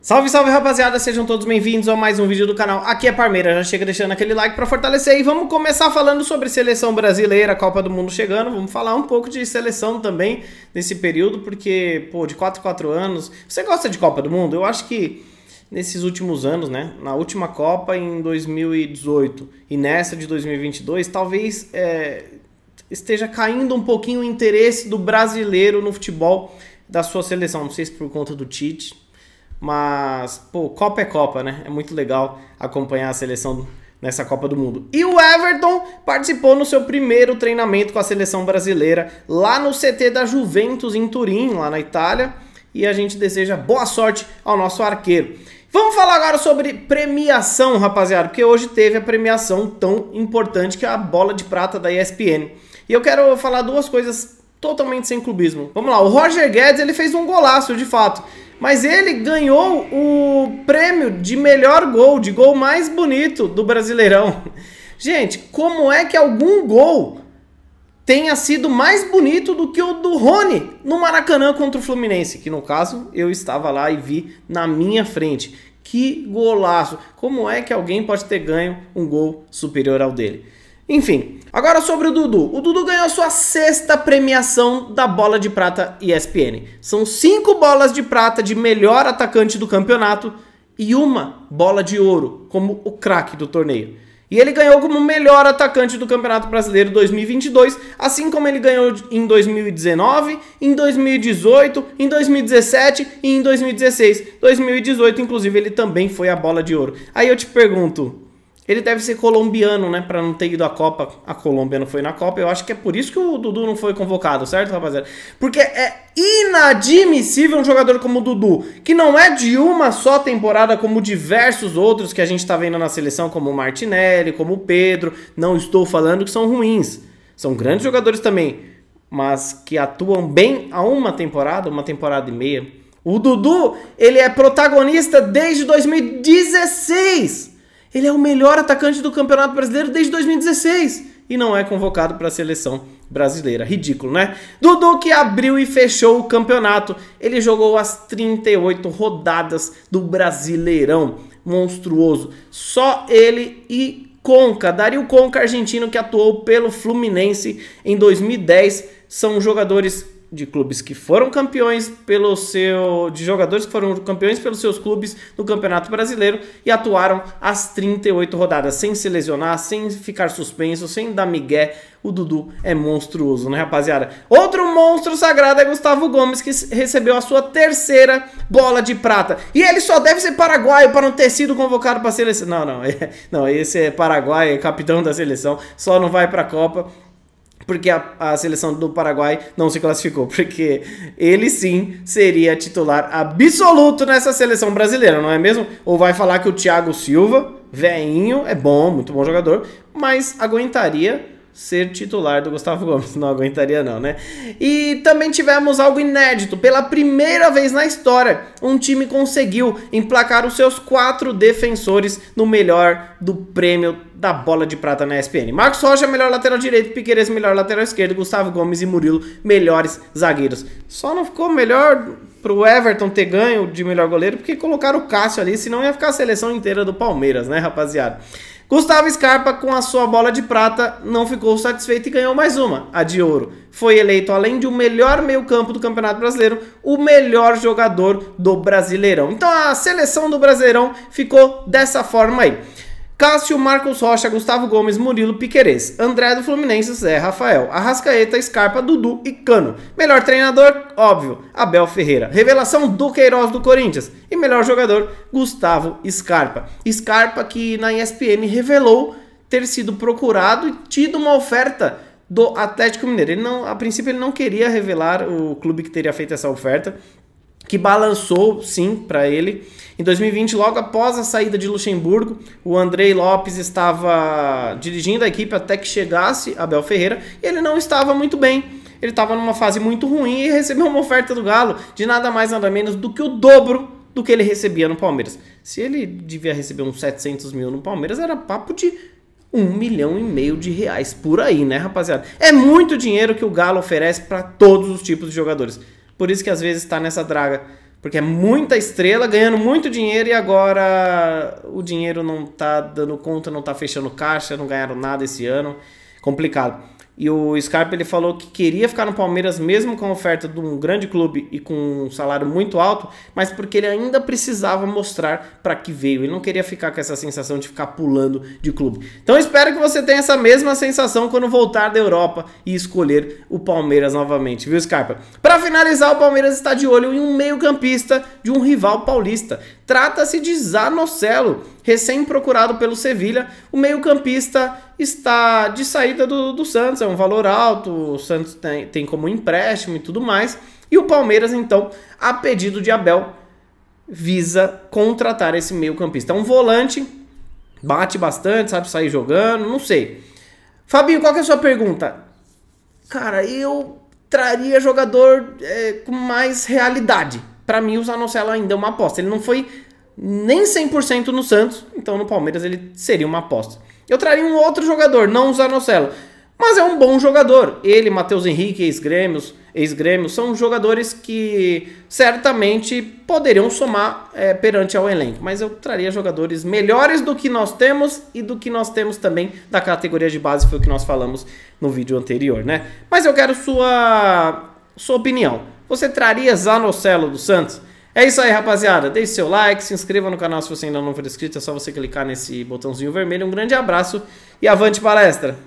Salve, salve rapaziada, sejam todos bem-vindos a mais um vídeo do canal. Aqui é Parmeira, já chega deixando aquele like para fortalecer e vamos começar falando sobre seleção brasileira, Copa do Mundo chegando, vamos falar um pouco de seleção também nesse período, porque, pô, de 4 4 anos, você gosta de Copa do Mundo? Eu acho que nesses últimos anos, né, na última Copa em 2018 e nessa de 2022, talvez é, esteja caindo um pouquinho o interesse do brasileiro no futebol da sua seleção, não sei se por conta do Tite, mas, pô, Copa é Copa, né? É muito legal acompanhar a seleção nessa Copa do Mundo. E o Everton participou no seu primeiro treinamento com a seleção brasileira lá no CT da Juventus em Turim, lá na Itália. E a gente deseja boa sorte ao nosso arqueiro. Vamos falar agora sobre premiação, rapaziada, porque hoje teve a premiação tão importante que é a bola de prata da ESPN. E eu quero falar duas coisas totalmente sem clubismo. Vamos lá, o Roger Guedes ele fez um golaço de fato, mas ele ganhou o prêmio de melhor gol, de gol mais bonito do Brasileirão. Gente, como é que algum gol tenha sido mais bonito do que o do Rony no Maracanã contra o Fluminense, que no caso eu estava lá e vi na minha frente. Que golaço! Como é que alguém pode ter ganho um gol superior ao dele? Enfim, agora sobre o Dudu. O Dudu ganhou sua sexta premiação da Bola de Prata ESPN. São cinco bolas de prata de melhor atacante do campeonato e uma bola de ouro como o craque do torneio. E ele ganhou como melhor atacante do Campeonato Brasileiro 2022, assim como ele ganhou em 2019, em 2018, em 2017 e em 2016. 2018, inclusive, ele também foi a bola de ouro. Aí eu te pergunto, ele deve ser colombiano, né? Pra não ter ido à Copa. A Colômbia não foi na Copa. Eu acho que é por isso que o Dudu não foi convocado, certo, rapaziada? Porque é inadmissível um jogador como o Dudu, que não é de uma só temporada, como diversos outros que a gente tá vendo na seleção, como o Martinelli, como o Pedro. Não estou falando que são ruins. São grandes jogadores também, mas que atuam bem a uma temporada, uma temporada e meia. O Dudu, ele é protagonista desde 2016. Ele é o melhor atacante do Campeonato Brasileiro desde 2016 e não é convocado para a seleção brasileira. Ridículo, né? Dudu que abriu e fechou o campeonato. Ele jogou as 38 rodadas do Brasileirão. Monstruoso. Só ele e Conca, Dario Conca, argentino que atuou pelo Fluminense em 2010, são jogadores de clubes que foram campeões pelo seu de jogadores que foram campeões pelos seus clubes no Campeonato Brasileiro e atuaram as 38 rodadas sem se lesionar, sem ficar suspenso, sem dar migué. O Dudu é monstruoso, né, rapaziada? Outro monstro sagrado é Gustavo Gomes que recebeu a sua terceira bola de prata. E ele só deve ser paraguaio para não ter sido convocado para a seleção. Não, não, é, não, esse é paraguaio, é capitão da seleção, só não vai para a Copa porque a, a seleção do Paraguai não se classificou, porque ele sim seria titular absoluto nessa seleção brasileira, não é mesmo? Ou vai falar que o Thiago Silva, veinho, é bom, muito bom jogador, mas aguentaria ser titular do Gustavo Gomes. Não aguentaria, não, né? E também tivemos algo inédito. Pela primeira vez na história, um time conseguiu emplacar os seus quatro defensores no melhor do prêmio da bola de prata na ESPN. Marcos Rocha, melhor lateral direito, Piqueires, melhor lateral esquerdo, Gustavo Gomes e Murilo, melhores zagueiros. Só não ficou melhor pro Everton ter ganho de melhor goleiro, porque colocaram o Cássio ali, senão ia ficar a seleção inteira do Palmeiras, né, rapaziada? Gustavo Scarpa, com a sua bola de prata, não ficou satisfeito e ganhou mais uma, a de ouro. Foi eleito, além de o melhor meio-campo do Campeonato Brasileiro, o melhor jogador do Brasileirão. Então a seleção do Brasileirão ficou dessa forma aí. Cássio, Marcos Rocha, Gustavo Gomes, Murilo Piquerez, André do Fluminense, Zé Rafael, Arrascaeta, Scarpa, Dudu e Cano. Melhor treinador, óbvio, Abel Ferreira. Revelação do Queiroz do Corinthians. E melhor jogador, Gustavo Scarpa. Scarpa que na ESPN revelou ter sido procurado e tido uma oferta do Atlético Mineiro. Ele não, a princípio ele não queria revelar o clube que teria feito essa oferta, que balançou sim para ele. Em 2020, logo após a saída de Luxemburgo, o Andrei Lopes estava dirigindo a equipe até que chegasse Abel Ferreira e ele não estava muito bem. Ele estava numa fase muito ruim e recebeu uma oferta do Galo de nada mais nada menos do que o dobro do que ele recebia no Palmeiras. Se ele devia receber uns 700 mil no Palmeiras, era papo de um milhão e meio de reais por aí, né, rapaziada? É muito dinheiro que o Galo oferece para todos os tipos de jogadores. Por isso que às vezes está nessa draga. Porque é muita estrela ganhando muito dinheiro e agora o dinheiro não está dando conta, não está fechando caixa, não ganharam nada esse ano. Complicado. E o Scarpa ele falou que queria ficar no Palmeiras mesmo com a oferta de um grande clube e com um salário muito alto, mas porque ele ainda precisava mostrar para que veio. Ele não queria ficar com essa sensação de ficar pulando de clube. Então espero que você tenha essa mesma sensação quando voltar da Europa e escolher o Palmeiras novamente, viu Scarpa? Para finalizar, o Palmeiras está de olho em um meio-campista de um rival paulista. Trata-se de Zanocelo, recém-procurado pelo Sevilha. O meio-campista está de saída do, do, Santos, é um valor alto, o Santos tem, tem como empréstimo e tudo mais. E o Palmeiras, então, a pedido de Abel, visa contratar esse meio-campista. É um volante, bate bastante, sabe sair jogando, não sei. Fabinho, qual é a sua pergunta? Cara, eu traria jogador é, com mais realidade para mim o Zanocelo ainda é uma aposta. Ele não foi nem 100% no Santos, então no Palmeiras ele seria uma aposta. Eu traria um outro jogador, não o Zanocelo, mas é um bom jogador. Ele, Matheus Henrique, ex-grêmios, ex-grêmio, são jogadores que certamente poderiam somar é, perante ao elenco, mas eu traria jogadores melhores do que nós temos e do que nós temos também da categoria de base, foi o que nós falamos no vídeo anterior, né? Mas eu quero sua sua opinião. Você traria Zanocelo do Santos? É isso aí, rapaziada. Deixe seu like, se inscreva no canal se você ainda não for inscrito. É só você clicar nesse botãozinho vermelho. Um grande abraço e avante palestra!